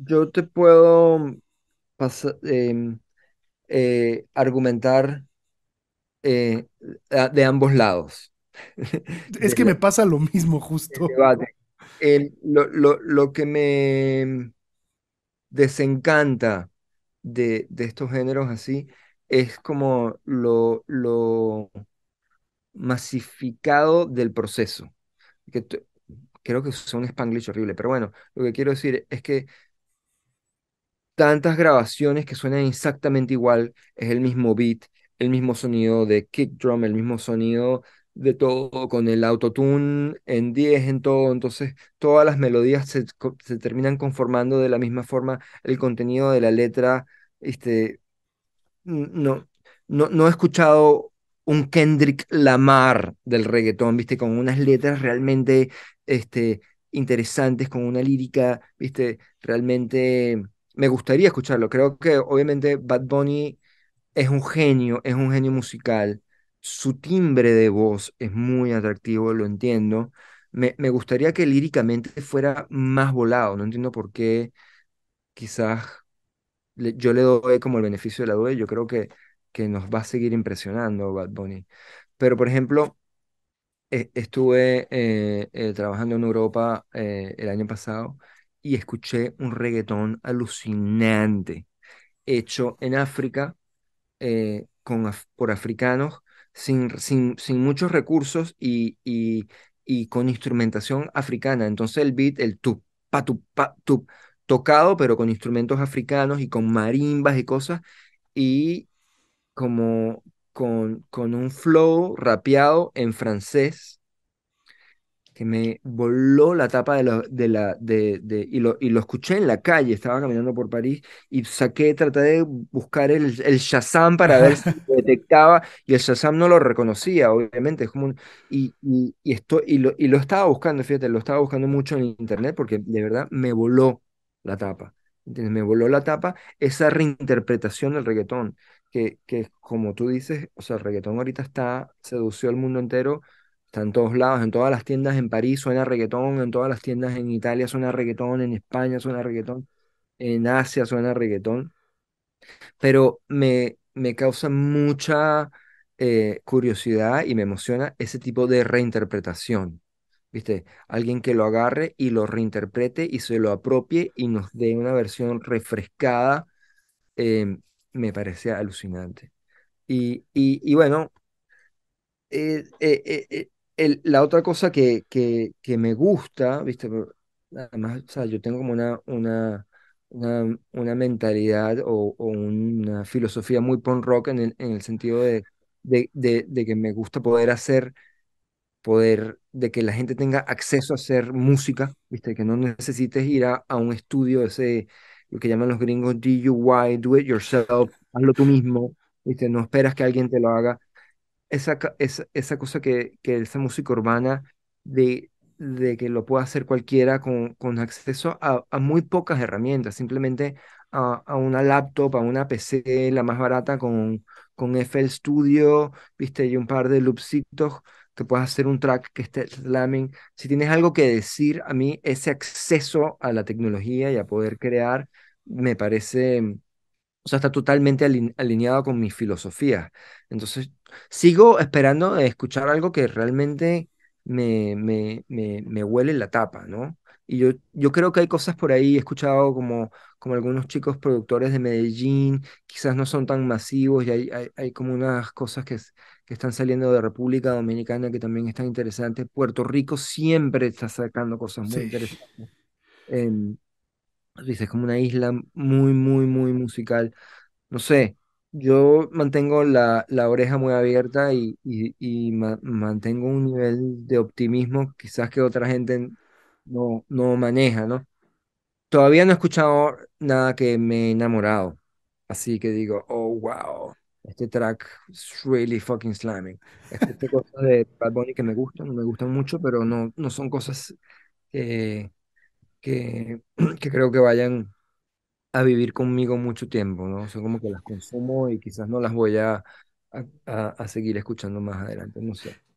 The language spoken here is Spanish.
Yo te puedo em, eh, argumentar eh, de ambos lados. Es que me pasa lo mismo justo. lo, que me desencanta de, de, estos géneros así es como lo, lo masificado del proceso. Que creo que son spanglish horrible, pero bueno, lo que quiero decir es que tantas grabaciones que suenan exactamente igual, es el mismo beat, el mismo sonido de kick drum, el mismo sonido de todo, con el autotune en 10, en todo, entonces todas las melodías se, terminan conformando de la misma forma, el contenido de la letra, este, no, no, no he escuchado un Kendrick Lamar del reggaetón, viste, con unas letras realmente, este, interesantes, con una lírica, viste, realmente me gustaría escucharlo. Creo que obviamente Bad Bunny es un genio, es un genio musical. Su timbre de voz es muy atractivo, lo entiendo. Me, gustaría que líricamente fuera más volado. No entiendo por qué quizás yo le doy como el beneficio de la duda. Yo creo que, que nos va a seguir impresionando Bad Bunny. Pero, por ejemplo, e, estuve eh, eh, trabajando en Europa eh, el año pasado y escuché un reggaetón alucinante hecho en África eh, con por africanos sin, sin, muchos recursos y, y, con instrumentación africana. Entonces el beat, el tup, tocado pero con instrumentos africanos y con marimbas y cosas y como con, con un flow rapeado en francés que me voló la tapa de de de, y, lo, y lo escuché en la calle, estaba caminando por París y saqué, traté de buscar el, el Shazam para ver si lo detectaba y el Shazam no lo reconocía, obviamente, es como y, esto, y, lo, y lo estaba buscando, fíjate, lo estaba buscando mucho en internet porque de verdad me voló la tapa, ¿entiendes? me voló la tapa esa reinterpretación del reggaetón, que, que como tú dices, o sea, el reggaetón ahorita está, sedució al mundo entero Está en todos lados, en todas las tiendas en París suena reggaetón, en todas las tiendas en Italia suena reggaetón, en España suena reggaetón, en Asia suena reggaetón. Pero me, me causa mucha eh, curiosidad y me emociona ese tipo de reinterpretación. ¿Viste? Alguien que lo agarre y lo reinterprete y se lo apropie y nos dé una versión refrescada, em, me parece alucinante. Y, y, y bueno, eh, eh, la otra cosa que, que, me gusta, ¿viste? Además, o sea, yo tengo como una, una, una, mentalidad o, una filosofía muy punk rock en el, en el sentido de, de, que me gusta poder hacer poder de que la gente tenga acceso a hacer música, ¿viste? que no necesites ir a, un estudio, ese, lo que llaman los gringos DIY, do it yourself, hazlo tú mismo, ¿viste? no esperas que alguien te lo haga, esa, esa, esa cosa que, que esa música urbana de, de que lo pueda hacer cualquiera con, con acceso a, muy pocas herramientas, simplemente a, a, una laptop, a una PC, la más barata con, con FL Studio, viste, y un par de loopsitos que puedas hacer un track que esté slamming. Si tienes algo que decir, a mí ese acceso a la tecnología y a poder crear me parece o sea, está totalmente alineado con mi filosofía Entonces, sigo esperando escuchar algo que realmente me, me, me, me huele la tapa, ¿no? Y yo, yo creo que hay cosas por ahí, he escuchado como, como algunos chicos productores de Medellín, quizás no son tan masivos y hay, hay, hay como unas cosas que, que están saliendo de República Dominicana que también están interesantes. Puerto Rico siempre está sacando cosas muy interesantes. Em, dices es como una isla muy, muy, muy musical. No sé, yo mantengo la, la oreja muy abierta y, y, mantengo un nivel de optimismo quizás que otra gente no, no maneja, ¿no? Todavía no he escuchado nada que me he enamorado. Así que digo, oh, wow, este track is really fucking slamming. Este, este cosa de Bad Bunny que me gustan, me gustan mucho, pero no, no son cosas eh, que, que creo que vayan a vivir conmigo mucho tiempo, ¿no? Son como que las consumo y quizás no las voy a, seguir escuchando más adelante, no sé.